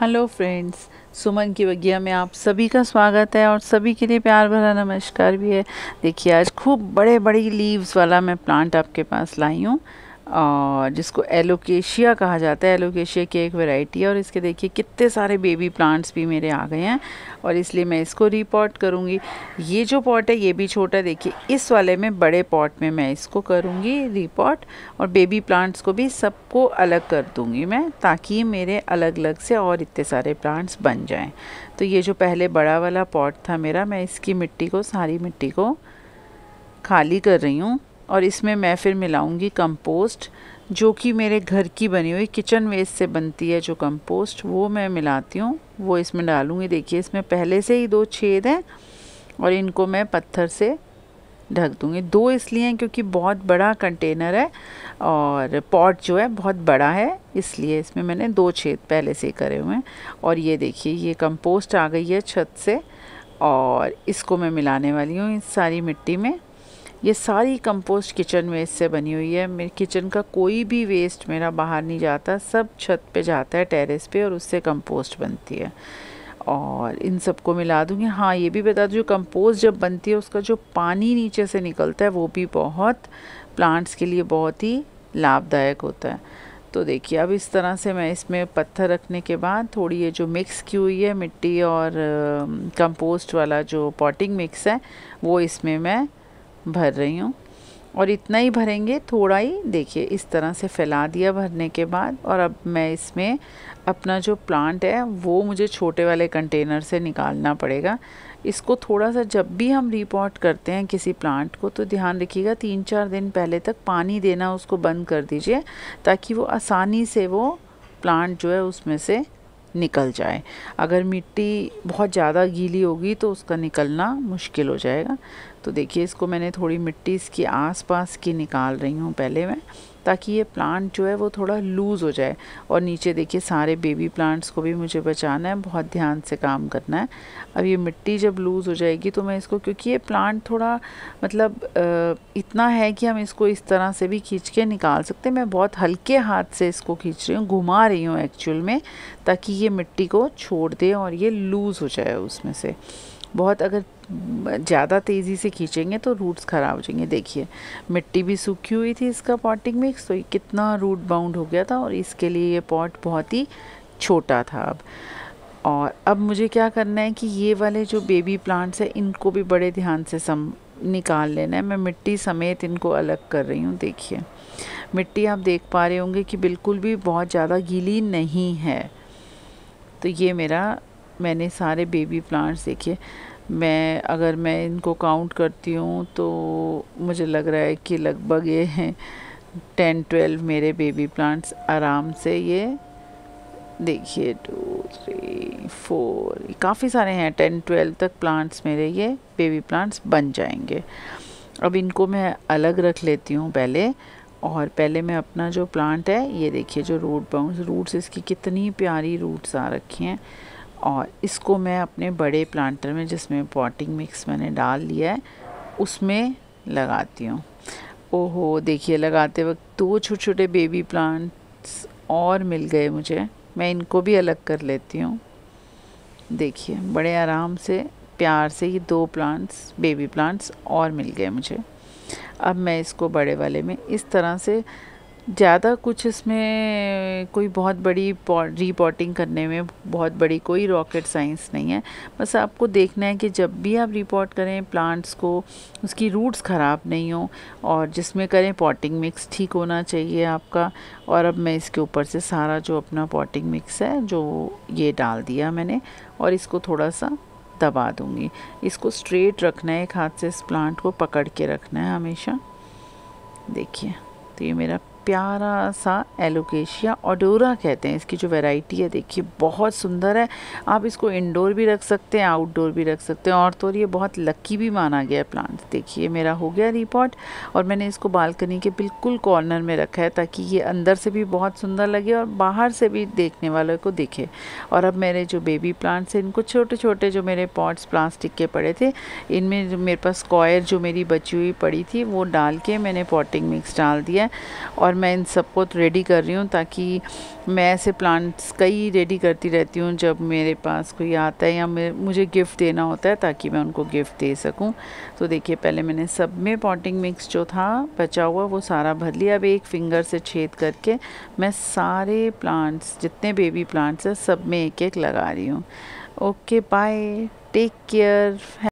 hello friends सुमन की बगिया में आप सभी का स्वागत है और सभी के लिए प्यार भरा नमस्कार भी है देखिए आज खूब बड़े बड़े लीव्स वाला मैं प्लांट आपके पास लाई हूँ और जिसको एलोकेशिया कहा जाता है एलोकेशिया की एक वैरायटी है और इसके देखिए कितने सारे बेबी प्लांट्स भी मेरे आ गए हैं और इसलिए मैं इसको रिपोर्ट करूँगी ये जो पॉट है ये भी छोटा देखिए इस वाले में बड़े पॉट में मैं इसको करूँगी रिपोर्ट और बेबी प्लांट्स को भी सबको अलग कर दूँगी मैं ताकि मेरे अलग अलग से और इतने सारे प्लांट्स बन जाएँ तो ये जो पहले बड़ा वाला पॉट था मेरा मैं इसकी मिट्टी को सारी मिट्टी को खाली कर रही हूँ और इसमें मैं फिर मिलाऊंगी कंपोस्ट जो कि मेरे घर की बनी हुई किचन वेस्ट से बनती है जो कंपोस्ट वो मैं मिलाती हूँ वो इसमें डालूँगी देखिए इसमें पहले से ही दो छेद हैं और इनको मैं पत्थर से ढक दूँगी दो इसलिए हैं क्योंकि बहुत बड़ा कंटेनर है और पॉट जो है बहुत बड़ा है इसलिए इसमें मैंने दो छेद पहले से करे हुए हैं और ये देखिए ये कंपोस्ट आ गई है छत से और इसको मैं मिलाने वाली हूँ इस सारी मिट्टी में ये सारी कंपोस्ट किचन वेस्ट से बनी हुई है मेरे किचन का कोई भी वेस्ट मेरा बाहर नहीं जाता सब छत पे जाता है टेरेस पे और उससे कंपोस्ट बनती है और इन सबको मिला दूँगी हाँ ये भी बता दूँ जो कंपोस्ट जब बनती है उसका जो पानी नीचे से निकलता है वो भी बहुत प्लांट्स के लिए बहुत ही लाभदायक होता है तो देखिए अब इस तरह से मैं इसमें पत्थर रखने के बाद थोड़ी ये जो मिक्स की हुई है मिट्टी और कंपोस्ट वाला जो पॉटिंग मिक्स है वो इसमें मैं भर रही हूँ और इतना ही भरेंगे थोड़ा ही देखिए इस तरह से फैला दिया भरने के बाद और अब मैं इसमें अपना जो प्लांट है वो मुझे छोटे वाले कंटेनर से निकालना पड़ेगा इसको थोड़ा सा जब भी हम रिपोर्ट करते हैं किसी प्लांट को तो ध्यान रखिएगा तीन चार दिन पहले तक पानी देना उसको बंद कर दीजिए ताकि वो आसानी से वो प्लांट जो है उसमें से निकल जाए अगर मिट्टी बहुत ज़्यादा गीली होगी तो उसका निकलना मुश्किल हो जाएगा तो देखिए इसको मैंने थोड़ी मिट्टी इसकी आसपास की निकाल रही हूँ पहले मैं ताकि ये प्लांट जो है वो थोड़ा लूज़ हो जाए और नीचे देखिए सारे बेबी प्लांट्स को भी मुझे बचाना है बहुत ध्यान से काम करना है अब ये मिट्टी जब लूज़ हो जाएगी तो मैं इसको क्योंकि ये प्लांट थोड़ा मतलब इतना है कि हम इसको इस तरह से भी खींच के निकाल सकते हैं मैं बहुत हल्के हाथ से इसको खींच रही हूँ घुमा रही हूँ एक्चुअल में ताकि ये मिट्टी को छोड़ दे और ये लूज़ हो जाए उसमें से बहुत अगर ज़्यादा तेज़ी से खींचेंगे तो रूट्स ख़राब हो जाएंगे देखिए मिट्टी भी सूखी हुई थी इसका पॉटिंग मिक्स तो कितना रूट बाउंड हो गया था और इसके लिए ये पॉट बहुत ही छोटा था अब और अब मुझे क्या करना है कि ये वाले जो बेबी प्लांट्स हैं इनको भी बड़े ध्यान से सम निकाल लेना है मैं मिट्टी समेत इनको अलग कर रही हूँ देखिए मिट्टी आप देख पा रहे होंगे कि बिल्कुल भी बहुत ज़्यादा गीली नहीं है तो ये मेरा मैंने सारे बेबी प्लांट्स देखे मैं अगर मैं इनको काउंट करती हूँ तो मुझे लग रहा है कि लगभग ये हैं टेन ट्वेल्व मेरे बेबी प्लांट्स आराम से ये देखिए टू थ्री फोर काफ़ी सारे हैं टेन ट्वेल्व तक प्लांट्स मेरे ये बेबी प्लांट्स बन जाएंगे अब इनको मैं अलग रख लेती हूँ पहले और पहले मैं अपना जो प्लांट है ये देखिए जो रूट बाउंस रूट्स इसकी कितनी प्यारी रूट्स आ रखी हैं और इसको मैं अपने बड़े प्लांटर में जिसमें पॉटिंग मिक्स मैंने डाल लिया है उसमें लगाती हूँ ओहो देखिए लगाते वक्त दो छोटे छोटे बेबी प्लांट्स और मिल गए मुझे मैं इनको भी अलग कर लेती हूँ देखिए बड़े आराम से प्यार से ये दो प्लांट्स बेबी प्लांट्स और मिल गए मुझे अब मैं इसको बड़े वाले में इस तरह से ज़्यादा कुछ इसमें कोई बहुत बड़ी रिपोर्टिंग करने में बहुत बड़ी कोई रॉकेट साइंस नहीं है बस आपको देखना है कि जब भी आप रिपोर्ट करें प्लांट्स को उसकी रूट्स ख़राब नहीं हो और जिसमें करें पॉटिंग मिक्स ठीक होना चाहिए आपका और अब मैं इसके ऊपर से सारा जो अपना पॉटिंग मिक्स है जो ये डाल दिया मैंने और इसको थोड़ा सा दबा दूँगी इसको स्ट्रेट रखना है एक हाथ से इस प्लांट को पकड़ के रखना है हमेशा देखिए तो ये मेरा प्यारा सा एलोकेशिया ऑडोरा कहते हैं इसकी जो वैरायटी है देखिए बहुत सुंदर है आप इसको इंडोर भी रख सकते हैं आउटडोर भी रख सकते हैं और तो और ये बहुत लकी भी माना गया है प्लांट देखिए मेरा हो गया रिपोर्ट और मैंने इसको बालकनी के बिल्कुल कॉर्नर में रखा है ताकि ये अंदर से भी बहुत सुंदर लगे और बाहर से भी देखने वालों को दिखे और अब मेरे जो बेबी प्लांट्स हैं इनको छोटे छोटे जो मेरे पॉट्स प्लास्टिक के पड़े थे इनमें मेरे पास कॉयर जो मेरी बची हुई पड़ी थी वो डाल के मैंने पॉटिंग मिक्स डाल दिया और मैं इन सबको रेडी कर रही हूँ ताकि मैं ऐसे प्लांट्स कई रेडी करती रहती हूँ जब मेरे पास कोई आता है या मुझे गिफ्ट देना होता है ताकि मैं उनको गिफ्ट दे सकूँ तो देखिए पहले मैंने सब में पॉटिंग मिक्स जो था बचा हुआ वो सारा भर लिया अब एक फिंगर से छेद करके मैं सारे प्लांट्स जितने बेबी प्लांट्स हैं सब में एक एक लगा रही हूँ ओके बाय टेक केयर